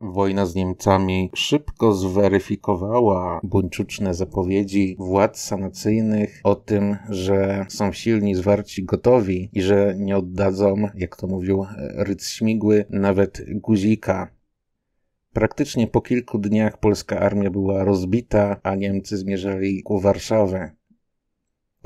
Wojna z Niemcami szybko zweryfikowała buńczuczne zapowiedzi władz sanacyjnych o tym, że są silni, zwarci, gotowi i że nie oddadzą, jak to mówił e, Rydz Śmigły, nawet guzika. Praktycznie po kilku dniach polska armia była rozbita, a Niemcy zmierzali ku Warszawie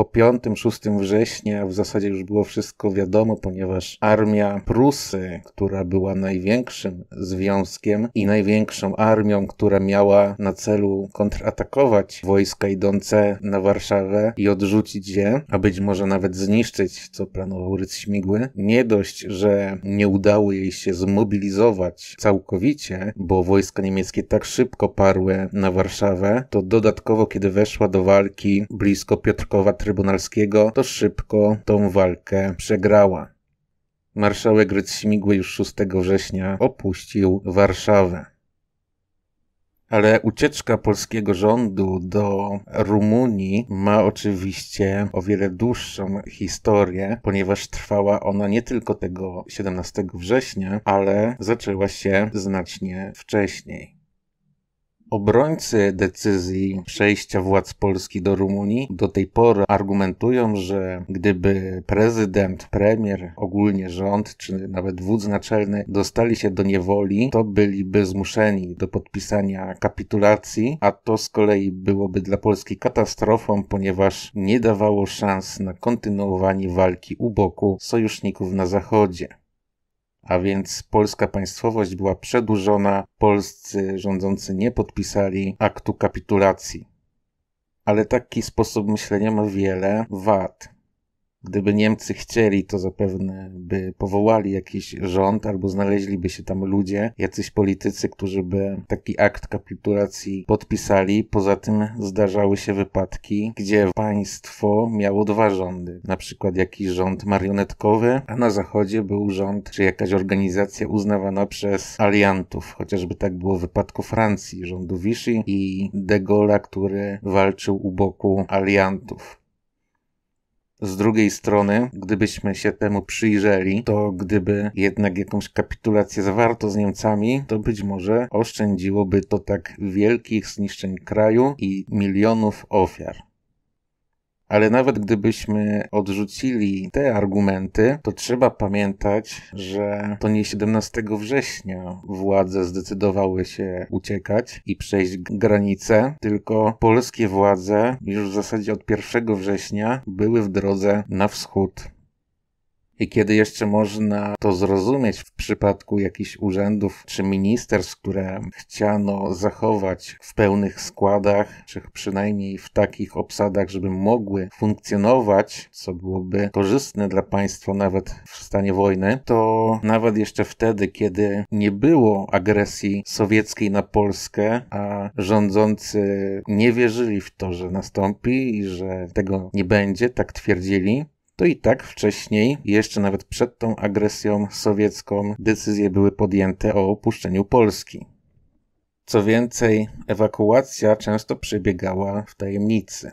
po 5-6 września w zasadzie już było wszystko wiadomo, ponieważ armia Prusy, która była największym związkiem i największą armią, która miała na celu kontratakować wojska idące na Warszawę i odrzucić je, a być może nawet zniszczyć, co planował Rydz Śmigły, nie dość, że nie udało jej się zmobilizować całkowicie, bo wojska niemieckie tak szybko parły na Warszawę, to dodatkowo, kiedy weszła do walki blisko Piotrkowa Trybunału, Trybunalskiego, to szybko tą walkę przegrała. Marszałek Rydz Śmigły już 6 września opuścił Warszawę. Ale ucieczka polskiego rządu do Rumunii ma oczywiście o wiele dłuższą historię, ponieważ trwała ona nie tylko tego 17 września, ale zaczęła się znacznie wcześniej. Obrońcy decyzji przejścia władz Polski do Rumunii do tej pory argumentują, że gdyby prezydent, premier, ogólnie rząd, czy nawet wódz naczelny dostali się do niewoli, to byliby zmuszeni do podpisania kapitulacji, a to z kolei byłoby dla Polski katastrofą, ponieważ nie dawało szans na kontynuowanie walki u boku sojuszników na zachodzie a więc polska państwowość była przedłużona, polscy rządzący nie podpisali aktu kapitulacji. Ale taki sposób myślenia ma wiele wad. Gdyby Niemcy chcieli, to zapewne by powołali jakiś rząd albo znaleźliby się tam ludzie, jacyś politycy, którzy by taki akt kapitulacji podpisali. Poza tym zdarzały się wypadki, gdzie państwo miało dwa rządy, na przykład jakiś rząd marionetkowy, a na zachodzie był rząd czy jakaś organizacja uznawana przez aliantów, chociażby tak było w wypadku Francji, rządu Vichy i de Gaulle'a, który walczył u boku aliantów. Z drugiej strony, gdybyśmy się temu przyjrzeli, to gdyby jednak jakąś kapitulację zawarto z Niemcami, to być może oszczędziłoby to tak wielkich zniszczeń kraju i milionów ofiar. Ale nawet gdybyśmy odrzucili te argumenty, to trzeba pamiętać, że to nie 17 września władze zdecydowały się uciekać i przejść granicę, tylko polskie władze już w zasadzie od 1 września były w drodze na wschód i kiedy jeszcze można to zrozumieć w przypadku jakichś urzędów czy ministerstw, które chciano zachować w pełnych składach, czy przynajmniej w takich obsadach, żeby mogły funkcjonować, co byłoby korzystne dla państwa nawet w stanie wojny, to nawet jeszcze wtedy, kiedy nie było agresji sowieckiej na Polskę, a rządzący nie wierzyli w to, że nastąpi i że tego nie będzie, tak twierdzili, to i tak wcześniej, jeszcze nawet przed tą agresją sowiecką, decyzje były podjęte o opuszczeniu Polski. Co więcej, ewakuacja często przebiegała w tajemnicy.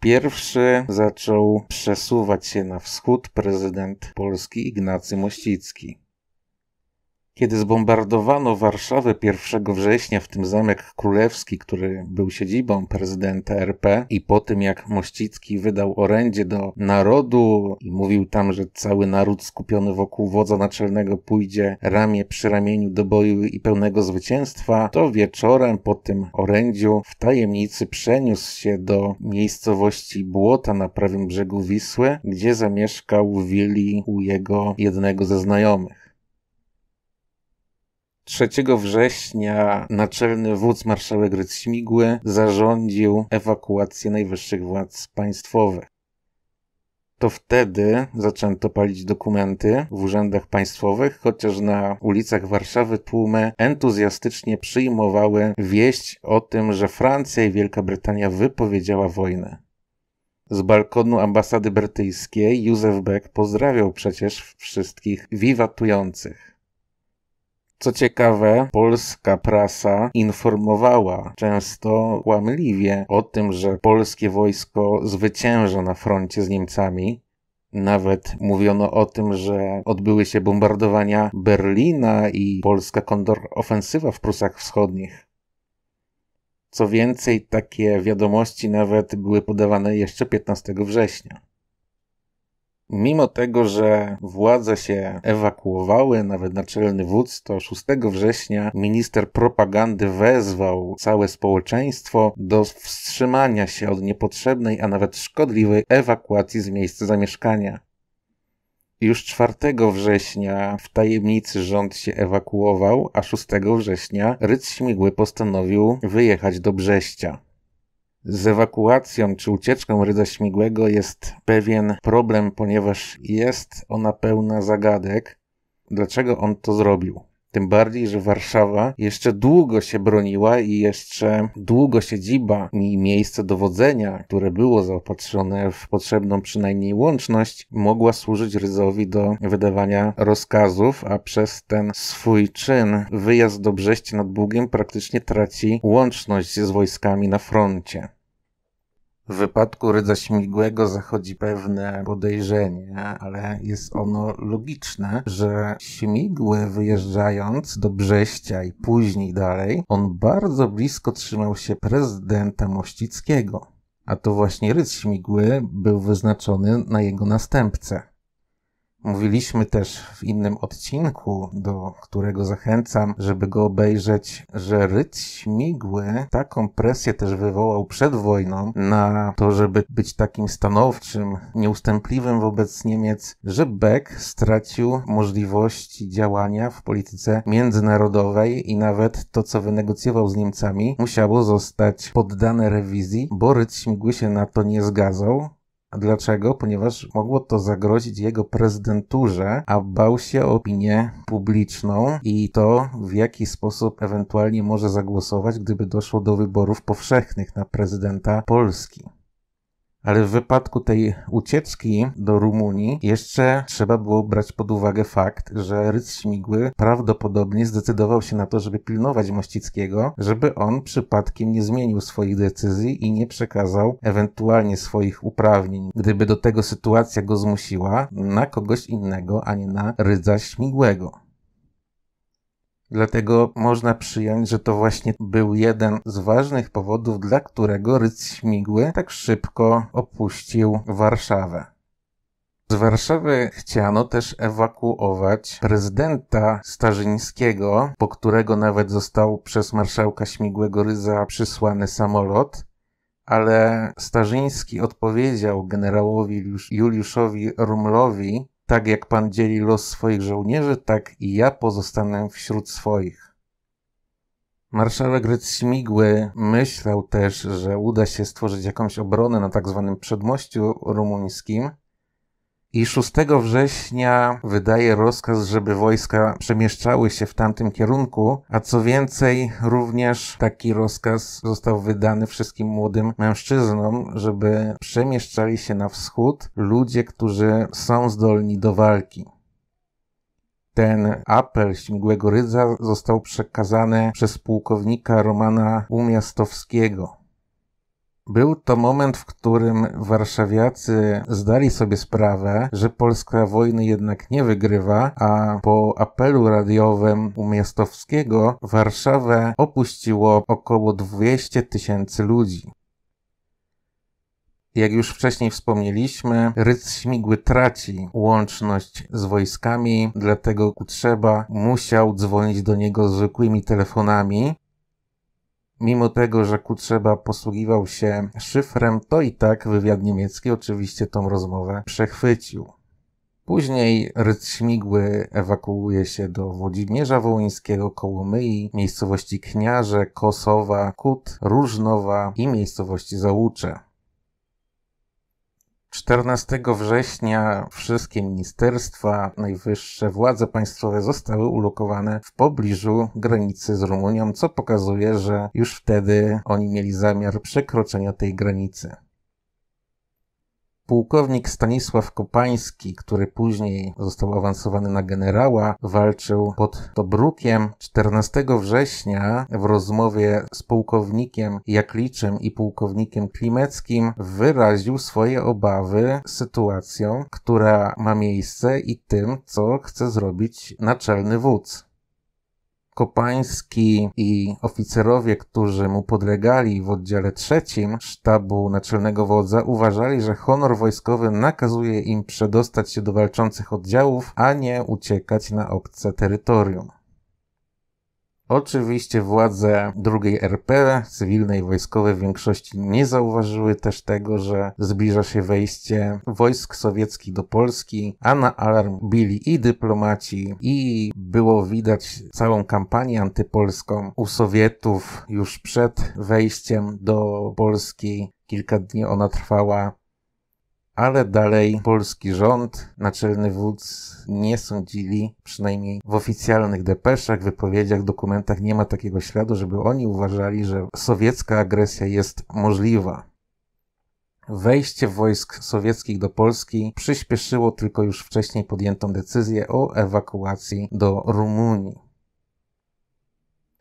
Pierwszy zaczął przesuwać się na wschód prezydent Polski Ignacy Mościcki. Kiedy zbombardowano Warszawę 1 września, w tym zamek królewski, który był siedzibą prezydenta RP, i po tym jak Mościcki wydał orędzie do narodu i mówił tam, że cały naród skupiony wokół wodza naczelnego pójdzie ramię przy ramieniu do boju i pełnego zwycięstwa, to wieczorem po tym orędziu w tajemnicy przeniósł się do miejscowości Błota na prawym brzegu Wisły, gdzie zamieszkał w willi u jego jednego ze znajomych. 3 września naczelny wódz marszałek Rydz zarządził ewakuację najwyższych władz państwowych. To wtedy zaczęto palić dokumenty w urzędach państwowych, chociaż na ulicach Warszawy tłumy entuzjastycznie przyjmowały wieść o tym, że Francja i Wielka Brytania wypowiedziała wojnę. Z balkonu ambasady brytyjskiej Józef Beck pozdrawiał przecież wszystkich wiwatujących. Co ciekawe, polska prasa informowała często kłamliwie o tym, że polskie wojsko zwycięża na froncie z Niemcami. Nawet mówiono o tym, że odbyły się bombardowania Berlina i polska kontrofensywa w Prusach Wschodnich. Co więcej, takie wiadomości nawet były podawane jeszcze 15 września. Mimo tego, że władze się ewakuowały, nawet naczelny wódz, to 6 września minister propagandy wezwał całe społeczeństwo do wstrzymania się od niepotrzebnej, a nawet szkodliwej ewakuacji z miejsca zamieszkania. Już 4 września w tajemnicy rząd się ewakuował, a 6 września ryc śmigły postanowił wyjechać do Brześcia. Z ewakuacją czy ucieczką rydza śmigłego jest pewien problem, ponieważ jest ona pełna zagadek, dlaczego on to zrobił. Tym bardziej, że Warszawa jeszcze długo się broniła i jeszcze długo siedziba i miejsce dowodzenia, które było zaopatrzone w potrzebną przynajmniej łączność, mogła służyć Ryzowi do wydawania rozkazów, a przez ten swój czyn wyjazd do Brześci nad Bugiem praktycznie traci łączność z wojskami na froncie. W wypadku rydza śmigłego zachodzi pewne podejrzenie, ale jest ono logiczne, że śmigły wyjeżdżając do Brześcia i później dalej, on bardzo blisko trzymał się prezydenta Mościckiego. A to właśnie rydz śmigły był wyznaczony na jego następcę. Mówiliśmy też w innym odcinku, do którego zachęcam, żeby go obejrzeć, że Ryd Śmigły taką presję też wywołał przed wojną na to, żeby być takim stanowczym, nieustępliwym wobec Niemiec, że Beck stracił możliwości działania w polityce międzynarodowej i nawet to, co wynegocjował z Niemcami, musiało zostać poddane rewizji, bo Ryd Śmigły się na to nie zgadzał. Dlaczego? Ponieważ mogło to zagrozić jego prezydenturze, a bał się o opinię publiczną i to, w jaki sposób ewentualnie może zagłosować, gdyby doszło do wyborów powszechnych na prezydenta Polski. Ale w wypadku tej ucieczki do Rumunii jeszcze trzeba było brać pod uwagę fakt, że Rydz Śmigły prawdopodobnie zdecydował się na to, żeby pilnować Mościckiego, żeby on przypadkiem nie zmienił swoich decyzji i nie przekazał ewentualnie swoich uprawnień, gdyby do tego sytuacja go zmusiła, na kogoś innego, a nie na Rydza Śmigłego. Dlatego można przyjąć, że to właśnie był jeden z ważnych powodów, dla którego Rydz Śmigły tak szybko opuścił Warszawę. Z Warszawy chciano też ewakuować prezydenta Starzyńskiego, po którego nawet został przez marszałka Śmigłego Ryza przysłany samolot, ale Starzyński odpowiedział generałowi Juliuszowi Rumlowi, tak jak Pan dzieli los swoich żołnierzy, tak i ja pozostanę wśród swoich. Marszałek Rydz-Śmigły myślał też, że uda się stworzyć jakąś obronę na tzw. Tak przedmościu rumuńskim – i 6 września wydaje rozkaz, żeby wojska przemieszczały się w tamtym kierunku, a co więcej, również taki rozkaz został wydany wszystkim młodym mężczyznom, żeby przemieszczali się na wschód ludzie, którzy są zdolni do walki. Ten apel śmigłego rydza został przekazany przez pułkownika Romana Umiastowskiego. Był to moment, w którym warszawiacy zdali sobie sprawę, że Polska wojny jednak nie wygrywa, a po apelu radiowym u Miastowskiego Warszawę opuściło około 200 tysięcy ludzi. Jak już wcześniej wspomnieliśmy, ryc śmigły traci łączność z wojskami, dlatego Kutrzeba musiał dzwonić do niego zwykłymi telefonami, mimo tego, że Kutrzeba posługiwał się szyfrem, to i tak wywiad niemiecki oczywiście tą rozmowę przechwycił. Później Rydz Śmigły ewakuuje się do Włodzimierza Wołyńskiego, Kołomyi, miejscowości Kniarze, Kosowa, Kut, Różnowa i miejscowości Załucze. 14 września wszystkie ministerstwa, najwyższe władze państwowe zostały ulokowane w pobliżu granicy z Rumunią, co pokazuje, że już wtedy oni mieli zamiar przekroczenia tej granicy. Pułkownik Stanisław Kopański, który później został awansowany na generała, walczył pod Tobrukiem 14 września w rozmowie z pułkownikiem Jakliczym i pułkownikiem Klimeckim wyraził swoje obawy sytuacją, która ma miejsce i tym, co chce zrobić naczelny wódz. Kopański i oficerowie, którzy mu podlegali w oddziale trzecim sztabu naczelnego wodza, uważali, że honor wojskowy nakazuje im przedostać się do walczących oddziałów, a nie uciekać na obce terytorium. Oczywiście władze drugiej RP, cywilne i wojskowe w większości nie zauważyły też tego, że zbliża się wejście wojsk sowieckich do Polski, a na alarm bili i dyplomaci i było widać całą kampanię antypolską u Sowietów już przed wejściem do Polski kilka dni ona trwała ale dalej polski rząd, naczelny wódz nie sądzili, przynajmniej w oficjalnych depeszach, wypowiedziach, dokumentach nie ma takiego śladu, żeby oni uważali, że sowiecka agresja jest możliwa. Wejście wojsk sowieckich do Polski przyspieszyło tylko już wcześniej podjętą decyzję o ewakuacji do Rumunii.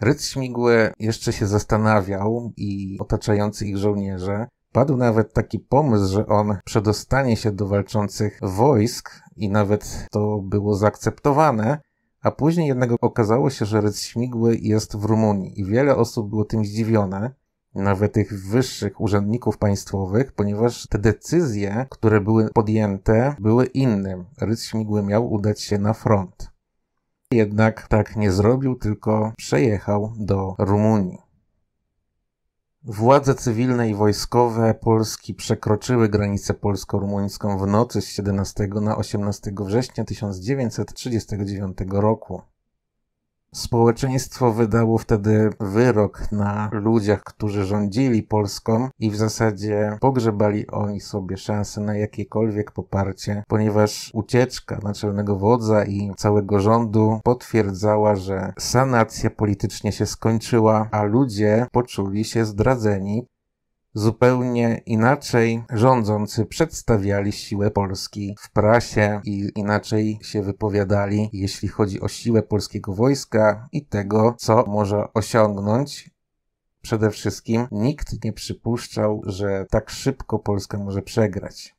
Rydz Śmigły jeszcze się zastanawiał i otaczający ich żołnierze, Padł nawet taki pomysł, że on przedostanie się do walczących wojsk i nawet to było zaakceptowane, a później jednak okazało się, że rys śmigły jest w Rumunii i wiele osób było tym zdziwione, nawet tych wyższych urzędników państwowych, ponieważ te decyzje, które były podjęte, były innym. Rys śmigły miał udać się na front. Jednak tak nie zrobił, tylko przejechał do Rumunii. Władze cywilne i wojskowe Polski przekroczyły granicę polsko-rumuńską w nocy z 17 na 18 września 1939 roku. Społeczeństwo wydało wtedy wyrok na ludziach, którzy rządzili Polską i w zasadzie pogrzebali oni sobie szanse na jakiekolwiek poparcie, ponieważ ucieczka naczelnego wodza i całego rządu potwierdzała, że sanacja politycznie się skończyła, a ludzie poczuli się zdradzeni. Zupełnie inaczej rządzący przedstawiali siłę Polski w prasie i inaczej się wypowiadali, jeśli chodzi o siłę polskiego wojska i tego, co może osiągnąć. Przede wszystkim nikt nie przypuszczał, że tak szybko Polska może przegrać.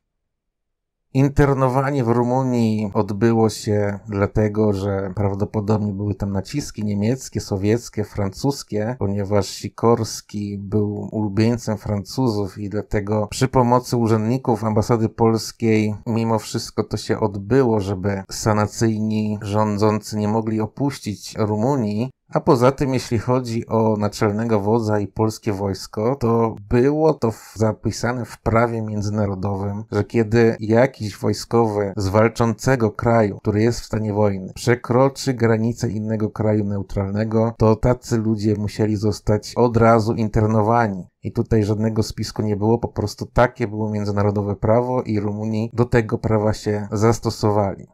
Internowanie w Rumunii odbyło się dlatego, że prawdopodobnie były tam naciski niemieckie, sowieckie, francuskie, ponieważ Sikorski był ulubieńcem Francuzów i dlatego przy pomocy urzędników ambasady polskiej mimo wszystko to się odbyło, żeby sanacyjni rządzący nie mogli opuścić Rumunii. A poza tym, jeśli chodzi o naczelnego wodza i polskie wojsko, to było to zapisane w prawie międzynarodowym, że kiedy jakiś wojskowy z walczącego kraju, który jest w stanie wojny, przekroczy granicę innego kraju neutralnego, to tacy ludzie musieli zostać od razu internowani. I tutaj żadnego spisku nie było, po prostu takie było międzynarodowe prawo i Rumunii do tego prawa się zastosowali.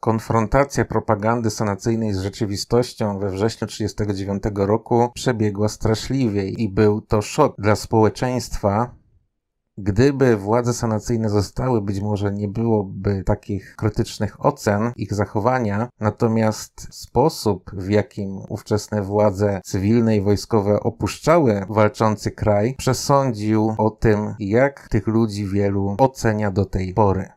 Konfrontacja propagandy sanacyjnej z rzeczywistością we wrześniu 1939 roku przebiegła straszliwie i był to szok dla społeczeństwa. Gdyby władze sanacyjne zostały, być może nie byłoby takich krytycznych ocen ich zachowania, natomiast sposób, w jakim ówczesne władze cywilne i wojskowe opuszczały walczący kraj, przesądził o tym, jak tych ludzi wielu ocenia do tej pory.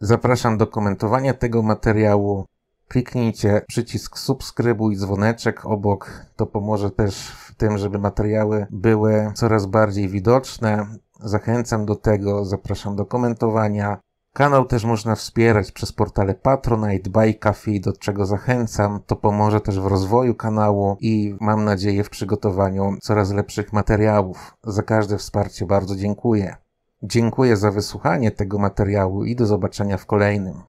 Zapraszam do komentowania tego materiału. Kliknijcie przycisk subskrybuj, dzwoneczek obok. To pomoże też w tym, żeby materiały były coraz bardziej widoczne. Zachęcam do tego, zapraszam do komentowania. Kanał też można wspierać przez portale Patronite, coffee, do czego zachęcam. To pomoże też w rozwoju kanału i mam nadzieję w przygotowaniu coraz lepszych materiałów. Za każde wsparcie bardzo dziękuję. Dziękuję za wysłuchanie tego materiału i do zobaczenia w kolejnym.